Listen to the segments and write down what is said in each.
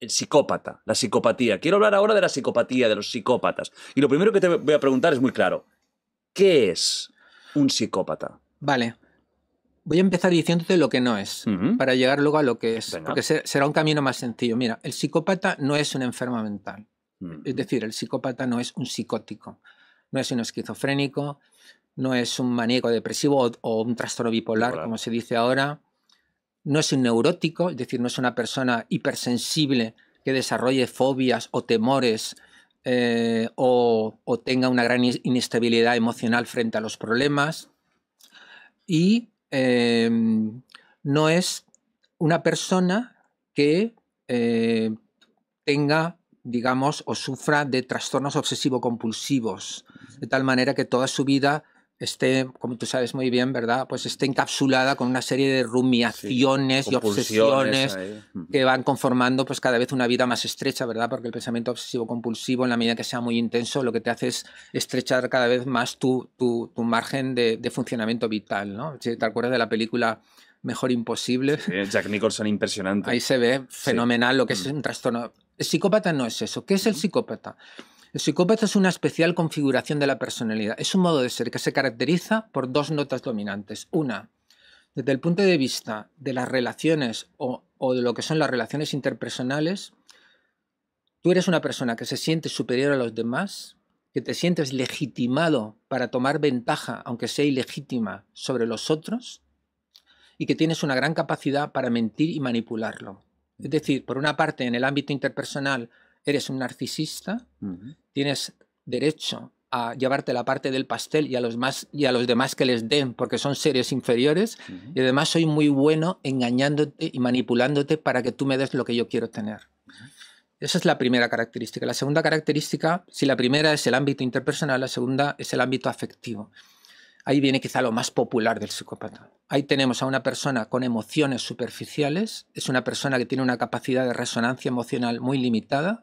El psicópata, la psicopatía. Quiero hablar ahora de la psicopatía, de los psicópatas. Y lo primero que te voy a preguntar es muy claro. ¿Qué es un psicópata? Vale. Voy a empezar diciéndote lo que no es, para llegar luego a lo que es, porque será un camino más sencillo. Mira, el psicópata no es un enfermo mental. Mm. Es decir, el psicópata no es un psicótico, no es un esquizofrénico, no es un maníaco depresivo o, un trastorno bipolar, como se dice ahora, no es un neurótico, es decir, no es una persona hipersensible que desarrolle fobias o temores eh, o, tenga una gran inestabilidad emocional frente a los problemas. Y em, no es una persona que eh, tenga, digamos, o sufra de trastornos obsesivo-compulsivos, de tal manera que toda su vida esté, como tú sabes muy bien, ¿verdad? Pues esté encapsulada con una serie de rumiaciones y obsesiones que van conformando pues cada vez una vida más estrecha, ¿verdad? Porque el pensamiento obsesivo compulsivo, en la medida que sea muy intenso, lo que te hace es estrechar cada vez más tu, margen de, funcionamiento vital, ¿no? Si te acuerdas de la película Mejor Imposible. Jack Nicholson impresionante. Ahí se ve fenomenal lo que es mm. un trastorno. El psicópata no es eso. ¿Qué es el psicópata? El psicópata es una especial configuración de la personalidad. Es un modo de ser que se caracteriza por dos notas dominantes. Una, desde el punto de vista de las relaciones o, o de lo que son las relaciones interpersonales, tú eres una persona que se siente superior a los demás, que te sientes legitimado para tomar ventaja, aunque sea ilegítima, sobre los otros y que tienes una gran capacidad para mentir y manipularlo. Es decir, por una parte, en el ámbito interpersonal eres un narcisista, tienes derecho a llevarte la parte del pastel y a los más y a los demás que les den porque son seres inferiores y además soy muy bueno engañándote y manipulándote para que tú me des lo que yo quiero tener. Esa es la primera característica. La segunda característica, si la primera es el ámbito interpersonal, la segunda es el ámbito afectivo. Ahí viene quizá lo más popular del psicópata. Ahí tenemos a una persona con emociones superficiales, es una persona que tiene una capacidad de resonancia emocional muy limitada,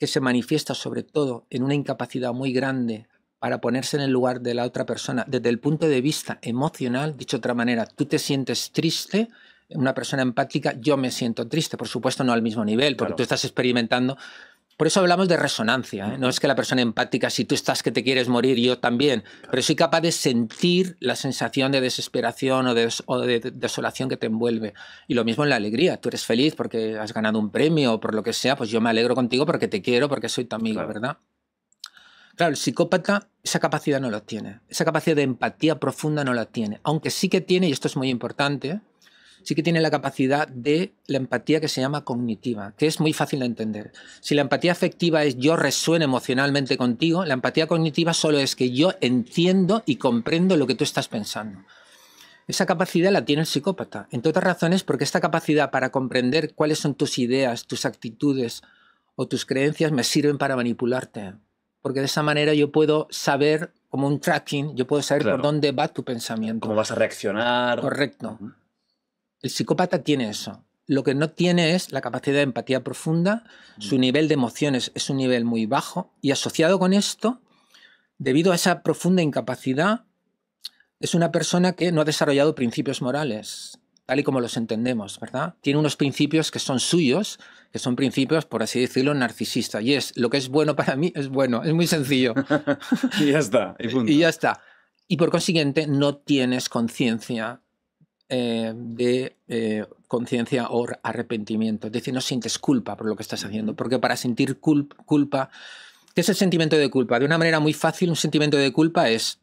que se manifiesta sobre todo en una incapacidad muy grande para ponerse en el lugar de la otra persona desde el punto de vista emocional, dicho de otra manera, tú te sientes triste, una persona empática, yo me siento triste, por supuesto no al mismo nivel, porque tú estás experimentando por eso hablamos de resonancia. ¿eh? No es que la persona empática, si tú estás que te quieres morir, yo también, pero soy capaz de sentir la sensación de desesperación o de, desolación que te envuelve. Y lo mismo en la alegría. Tú eres feliz porque has ganado un premio o por lo que sea, pues yo me alegro contigo porque te quiero, porque soy tu amigo, ¿verdad? Claro, el psicópata esa capacidad no la tiene. Esa capacidad de empatía profunda no la tiene. Aunque sí que tiene, y esto es muy importante, sí que tiene la capacidad de la empatía que se llama cognitiva, que es muy fácil de entender. Si la empatía afectiva es yo resueno emocionalmente contigo, la empatía cognitiva solo es que yo entiendo y comprendo lo que tú estás pensando. Esa capacidad la tiene el psicópata, entre otras razones porque esta capacidad para comprender cuáles son tus ideas, tus actitudes o tus creencias me sirven para manipularte. Porque de esa manera yo puedo saber como un tracking, yo puedo saber por dónde va tu pensamiento. ¿Cómo vas a reaccionar? Correcto. El psicópata tiene eso. Lo que no tiene es la capacidad de empatía profunda, mm. su nivel de emociones es un nivel muy bajo y asociado con esto, debido a esa profunda incapacidad, es una persona que no ha desarrollado principios morales, tal y como los entendemos, ¿verdad? Tiene unos principios que son suyos, que son principios, por así decirlo, narcisistas. Y es, lo que es bueno para mí es bueno, es muy sencillo. y ya está. Y, y ya está. Y por consiguiente, no tienes conciencia eh, de eh, conciencia o arrepentimiento. Es decir, no sientes culpa por lo que estás haciendo, porque para sentir culpa, ¿qué es el sentimiento de culpa? De una manera muy fácil, un sentimiento de culpa es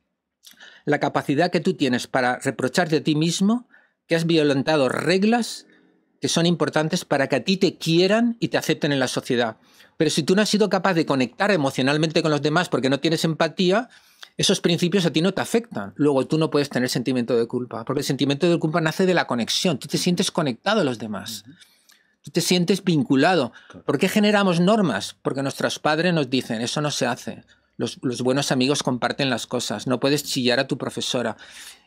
la capacidad que tú tienes para reprocharte a ti mismo que has violentado reglas que son importantes para que a ti te quieran y te acepten en la sociedad. Pero si tú no has sido capaz de conectar emocionalmente con los demás porque no tienes empatía, esos principios a ti no te afectan. Luego tú no puedes tener sentimiento de culpa, porque el sentimiento de culpa nace de la conexión. Tú te sientes conectado a los demás. Tú te sientes vinculado. Porque ¿Por qué generamos normas? Porque nuestros padres nos dicen, eso no se hace. Los, buenos amigos comparten las cosas. No puedes chillar a tu profesora.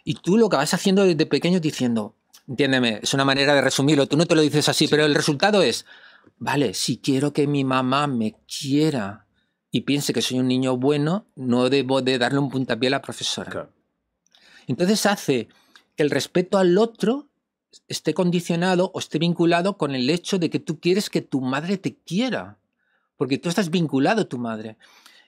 Y tú lo que vas haciendo desde pequeño es diciendo, entiéndeme, es una manera de resumirlo. Tú no te lo dices así, pero el resultado es, vale, si quiero que mi mamá me quiera, y piense que soy un niño bueno, no debo de darle un puntapié a la profesora. Entonces hace que el respeto al otro esté condicionado o esté vinculado con el hecho de que tú quieres que tu madre te quiera, porque tú estás vinculado a tu madre.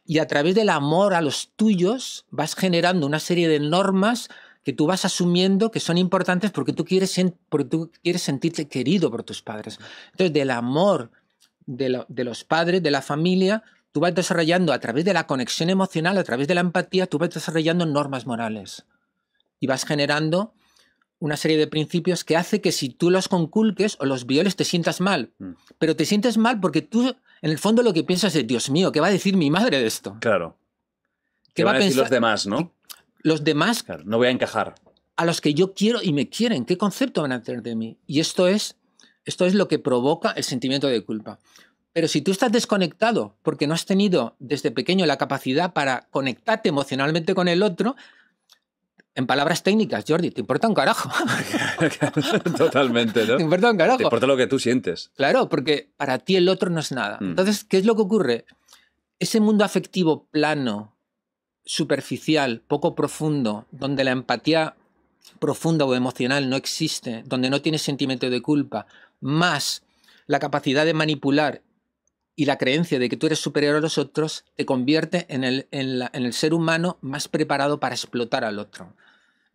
Y a través del amor a los tuyos vas generando una serie de normas que tú vas asumiendo que son importantes porque tú quieres, sentirte querido por tus padres. Entonces, del amor de los padres, de la familia, tú vas desarrollando a través de la conexión emocional, a través de la empatía, tú vas desarrollando normas morales y vas generando una serie de principios que hace que si tú los conculques o los violes te sientas mal. Mm. Pero te sientes mal porque tú, en el fondo, lo que piensas es, Dios mío, ¿qué va a decir mi madre de esto? Claro. ¿Qué, va a pensar? los demás, no? Los demás... no voy a encajar. A los que yo quiero y me quieren, ¿qué concepto van a tener de mí? Y esto es, esto es lo que provoca el sentimiento de culpa. Pero si tú estás desconectado porque no has tenido desde pequeño la capacidad para conectarte emocionalmente con el otro, en palabras técnicas, Jordi, te importa un carajo. Totalmente, ¿no? Te importa un carajo. Te importa lo que tú sientes. Claro, porque para ti el otro no es nada. Mm. Entonces, ¿qué es lo que ocurre? Ese mundo afectivo plano, superficial, poco profundo, donde la empatía profunda o emocional no existe, donde no tienes sentimiento de culpa, más la capacidad de manipular y la creencia de que tú eres superior a los otros te convierte en el, en, el ser humano más preparado para explotar al otro.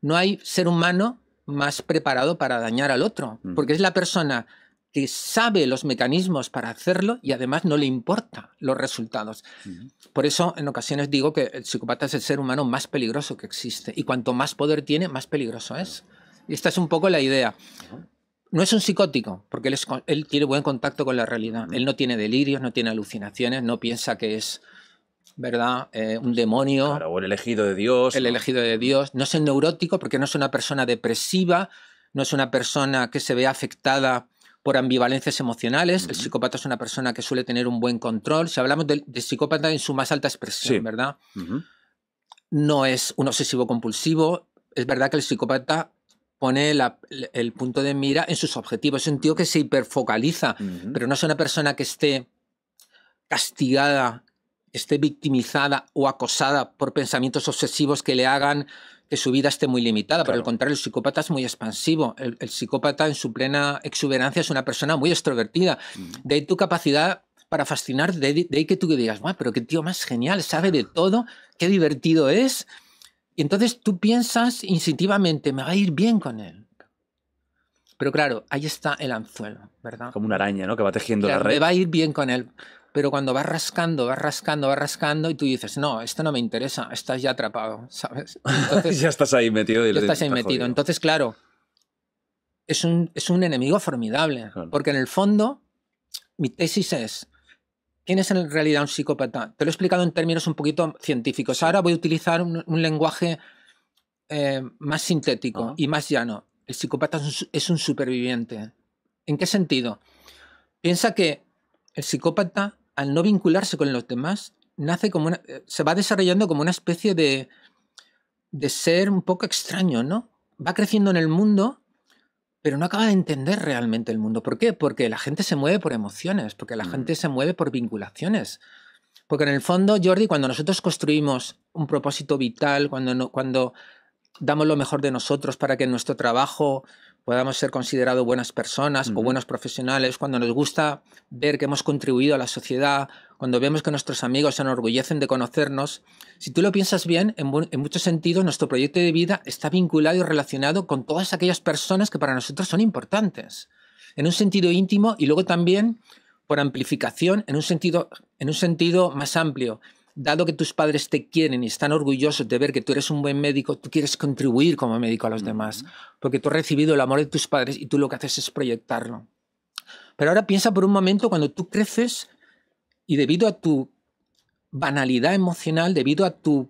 No hay ser humano más preparado para dañar al otro, porque es la persona que sabe los mecanismos para hacerlo y además no le importa los resultados. Por eso en ocasiones digo que el psicópata es el ser humano más peligroso que existe y cuanto más poder tiene, más peligroso es. Y esta es un poco la idea. No es un psicótico, porque él, tiene buen contacto con la realidad. Él no tiene delirios, no tiene alucinaciones, no piensa que es ¿verdad? Eh, un demonio. o el elegido de Dios. El elegido de Dios. No es el neurótico porque no es una persona depresiva, no es una persona que se ve afectada por ambivalencias emocionales. El psicópata es una persona que suele tener un buen control. Si hablamos de, psicópata en su más alta expresión, ¿verdad? No es un obsesivo compulsivo. Es verdad que el psicópata pone el punto de mira en sus objetivos. Es un tío que se hiperfocaliza, pero no es una persona que esté castigada, esté victimizada o acosada por pensamientos obsesivos que le hagan que su vida esté muy limitada. Por el contrario, el psicópata es muy expansivo. El, psicópata en su plena exuberancia es una persona muy extrovertida. De ahí tu capacidad para fascinar, de, de ahí que tú digas, pero qué tío más genial, sabe de todo, qué divertido es y entonces tú piensas instintivamente, me va a ir bien con él. Pero claro, ahí está el anzuelo, ¿verdad? Como una araña, ¿no? Que va tejiendo la red. Me va a ir bien con él. Pero cuando vas rascando, vas rascando, vas rascando y tú dices, no, esto no me interesa, estás ya atrapado, ¿sabes? ya estás ahí metido. Y ya estás ahí metido. Entonces, claro, es un, es un enemigo formidable. Porque en el fondo, mi tesis es, ¿Quién es en realidad un psicópata? Te lo he explicado en términos un poquito científicos. Ahora voy a utilizar un, lenguaje eh, más sintético ah. y más llano. El psicópata es un, superviviente. ¿En qué sentido? Piensa que el psicópata, al no vincularse con los demás, nace como eh, se va desarrollando como una especie de, de ser un poco extraño, ¿no? Va creciendo en el mundo pero no acaba de entender realmente el mundo. ¿Por qué? Porque la gente se mueve por emociones, porque la mm. gente se mueve por vinculaciones. Porque en el fondo, Jordi, cuando nosotros construimos un propósito vital, cuando, cuando damos lo mejor de nosotros para que en nuestro trabajo podamos ser considerados buenas personas o buenos profesionales, cuando nos gusta ver que hemos contribuido a la sociedad, cuando vemos que nuestros amigos se enorgullecen de conocernos, si tú lo piensas bien, en, muchos sentidos nuestro proyecto de vida está vinculado y relacionado con todas aquellas personas que para nosotros son importantes, en un sentido íntimo y luego también por amplificación en un sentido, en un sentido más amplio. Dado que tus padres te quieren y están orgullosos de ver que tú eres un buen médico, tú quieres contribuir como médico a los demás, porque tú has recibido el amor de tus padres y tú lo que haces es proyectarlo. Pero ahora piensa por un momento cuando tú creces y debido a tu banalidad emocional, debido a tu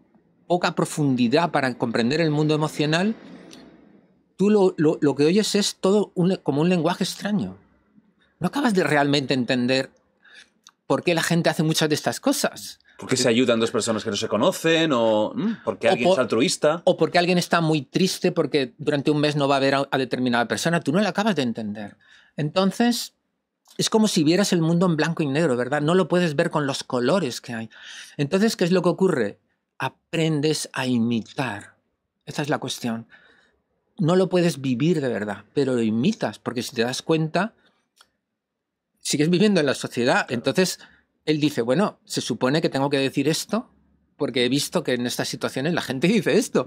poca profundidad para comprender el mundo emocional, tú lo, que oyes es todo como un lenguaje extraño. No acabas de realmente entender por qué la gente hace muchas de estas cosas. ¿Por qué se ayudan dos personas que no se conocen? ¿O mm, porque alguien es altruista? ¿O porque alguien está muy triste porque durante un mes no va a ver a, a determinada persona? Tú no la acabas de entender. Entonces, es como si vieras el mundo en blanco y negro, ¿verdad? No lo puedes ver con los colores que hay. Entonces, ¿qué es lo que ocurre? Aprendes a imitar. Esa es la cuestión. No lo puedes vivir de verdad, pero lo imitas, porque si te das cuenta, sigues viviendo en la sociedad. Entonces, él dice, bueno, se supone que tengo que decir esto, porque he visto que en estas situaciones la gente dice esto.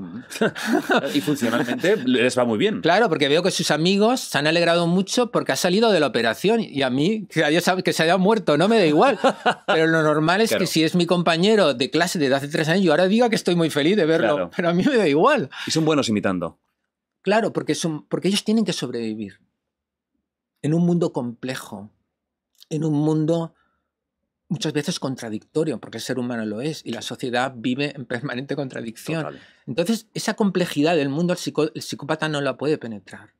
y funcionalmente les va muy bien. Claro, porque veo que sus amigos se han alegrado mucho porque ha salido de la operación y a mí, que, que se haya muerto, no me da igual. Pero lo normal es que si es mi compañero de clase desde hace tres años, yo ahora diga que estoy muy feliz de verlo, pero a mí me da igual. Y son buenos imitando. Claro, porque, son, porque ellos tienen que sobrevivir en un mundo complejo, en un mundo muchas veces contradictorio, porque el ser humano lo es y la sociedad vive en permanente contradicción. Entonces, esa complejidad del mundo el, psicópata no la puede penetrar.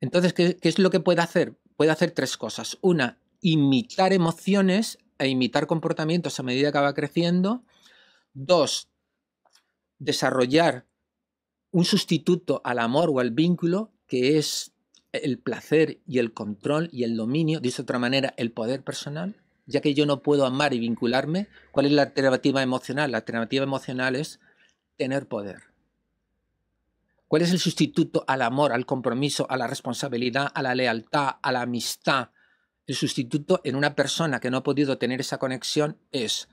Entonces, ¿qué, ¿qué, es lo que puede hacer? Puede hacer tres cosas. Una, imitar emociones e imitar comportamientos a medida que va creciendo. Dos, desarrollar un sustituto al amor o al vínculo, que es el placer y el control y el dominio, de otra manera, el poder personal ya que yo no puedo amar y vincularme, ¿cuál es la alternativa emocional? La alternativa emocional es tener poder. ¿Cuál es el sustituto al amor, al compromiso, a la responsabilidad, a la lealtad, a la amistad? El sustituto en una persona que no ha podido tener esa conexión es,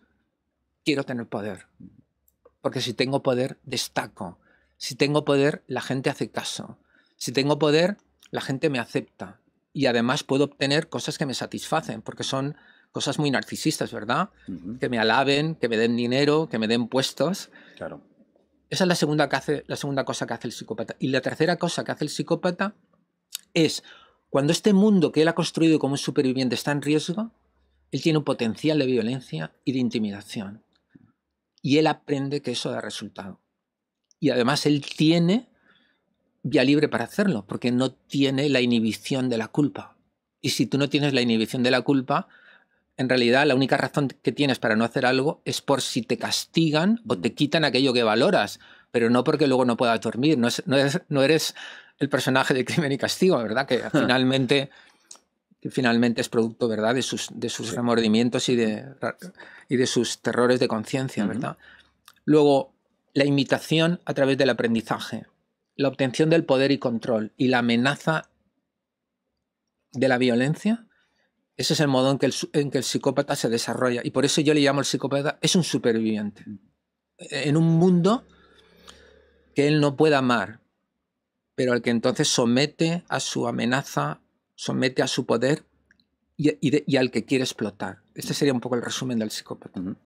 quiero tener poder. Porque si tengo poder, destaco. Si tengo poder, la gente hace caso. Si tengo poder, la gente me acepta. Y además puedo obtener cosas que me satisfacen, porque son cosas muy narcisistas, ¿verdad? Que me alaben, que me den dinero, que me den puestos. Claro. Esa es la segunda, que hace, la segunda cosa que hace el psicópata. Y la tercera cosa que hace el psicópata es, cuando este mundo que él ha construido como un superviviente está en riesgo, él tiene un potencial de violencia y de intimidación. Y él aprende que eso da resultado. Y además él tiene vía libre para hacerlo, porque no tiene la inhibición de la culpa. Y si tú no tienes la inhibición de la culpa, en realidad la única razón que tienes para no hacer algo es por si te castigan o te mm. quitan aquello que valoras, pero no porque luego no puedas dormir, no, eres el personaje de crimen y castigo, ¿verdad? Que finalmente, finalmente es producto, ¿verdad?, de sus, remordimientos y de, sus terrores de conciencia, ¿verdad? Luego, la imitación a través del aprendizaje, la obtención del poder y control y la amenaza de la violencia ese es el modo en que el, psicópata se desarrolla. Y por eso yo le llamo al psicópata, es un superviviente. Mm. En un mundo que él no puede amar, pero al que entonces somete a su amenaza, somete a su poder y, y, al que quiere explotar. Este mm. sería un poco el resumen del psicópata. Mm.